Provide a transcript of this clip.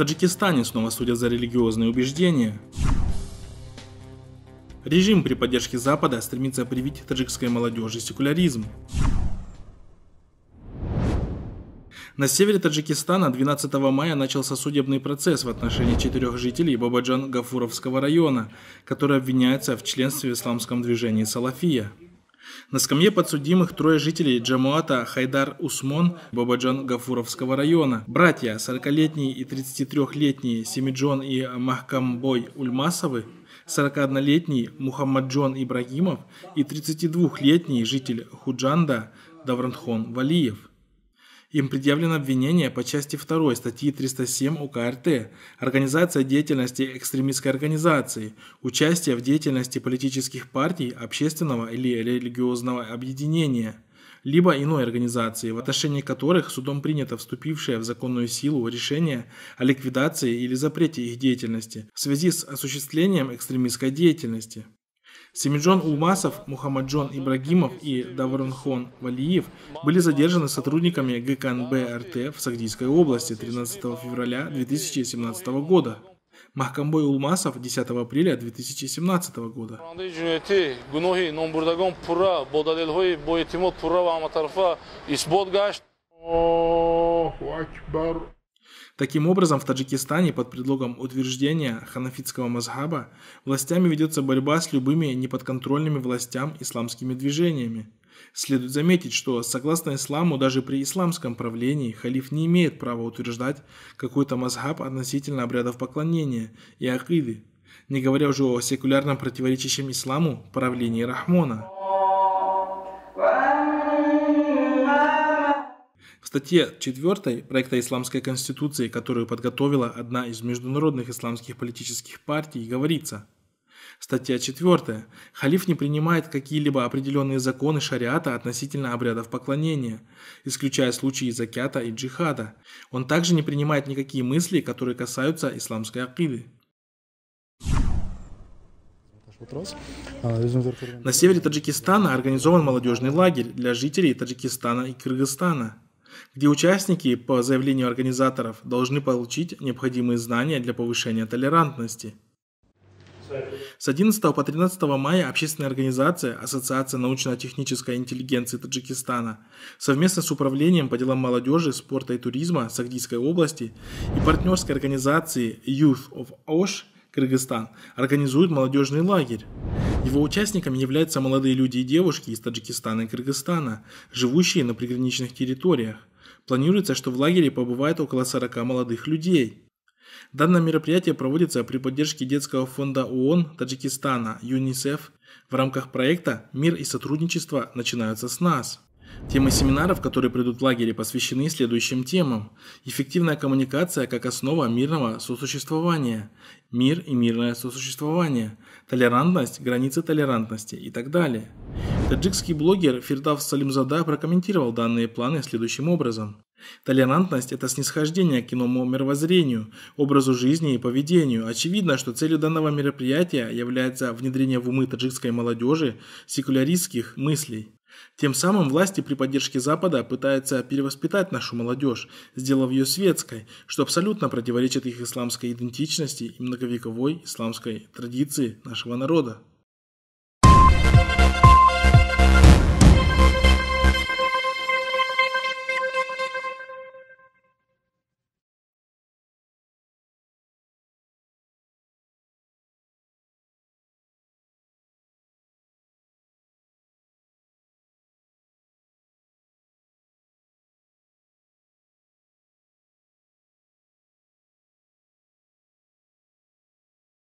Таджикистане снова судят за религиозные убеждения. Режим при поддержке Запада стремится привить таджикской молодежи секуляризм. На севере Таджикистана 12 мая начался судебный процесс в отношении четырех жителей Бабаджан-Гафуровского района, которые обвиняются в членстве в исламском движении «Салафия». На скамье подсудимых трое жителей Джамуата Хайдар Усмон Бабаджан Гафуровского района. Братья, 40-летний и 33-летний Семиджон и Махкамбой Ульмасовы, 41-летний Мухаммаджон Ибрагимов и 32-летний житель Худжанда Давранхон Валиев. Им предъявлено обвинение по части 2 статьи 307 УК РТ «Организация деятельности экстремистской организации, участие в деятельности политических партий, общественного или религиозного объединения» либо иной организации, в отношении которых судом принято вступившее в законную силу решение о ликвидации или запрете их деятельности в связи с осуществлением экстремистской деятельности. Семиджон Улмасов, Мухаммаджон Ибрагимов и Давранхон Валиев были задержаны сотрудниками ГКНБ РТ в Сагдийской области 13 февраля 2017 года. Махкамбой Улмасов 10 апреля 2017 года. Таким образом, в Таджикистане под предлогом утверждения ханафитского мазхаба властями ведется борьба с любыми неподконтрольными властям исламскими движениями. Следует заметить, что согласно исламу, даже при исламском правлении халиф не имеет права утверждать какой-то мазхаб относительно обрядов поклонения и акиды, не говоря уже о секулярном противоречащем исламу правлении Рахмона. В статье 4 проекта Исламской Конституции, которую подготовила одна из международных исламских политических партий, говорится – Статья 4. Халиф не принимает какие-либо определенные законы шариата относительно обрядов поклонения, исключая случаи закята и джихада. Он также не принимает никакие мысли, которые касаются исламской акиды. На севере Таджикистана организован молодежный лагерь для жителей Таджикистана и Кыргызстана где участники, по заявлению организаторов, должны получить необходимые знания для повышения толерантности. С 11 по 13 мая общественная организация Ассоциация научно-технической интеллигенции Таджикистана совместно с Управлением по делам молодежи, спорта и туризма Сагдийской области и партнерской организацией Youth of Osh Кыргызстан организует молодежный лагерь. Его участниками являются молодые люди и девушки из Таджикистана и Кыргызстана, живущие на приграничных территориях. Планируется, что в лагере побывает около 40 молодых людей. Данное мероприятие проводится при поддержке Детского фонда ООН Таджикистана ЮНИСЕФ в рамках проекта «Мир и сотрудничество начинаются с нас». Темы семинаров, которые придут в лагере, посвящены следующим темам. Эффективная коммуникация как основа мирного сосуществования, мир и мирное сосуществование, толерантность, границы толерантности и так далее. Таджикский блогер Фирдав Салимзада прокомментировал данные планы следующим образом. Толерантность – это снисхождение к иному мировоззрению, образу жизни и поведению. Очевидно, что целью данного мероприятия является внедрение в умы таджикской молодежи секуляристских мыслей. Тем самым власти при поддержке Запада пытаются перевоспитать нашу молодежь, сделав ее светской, что абсолютно противоречит их исламской идентичности и многовековой исламской традиции нашего народа.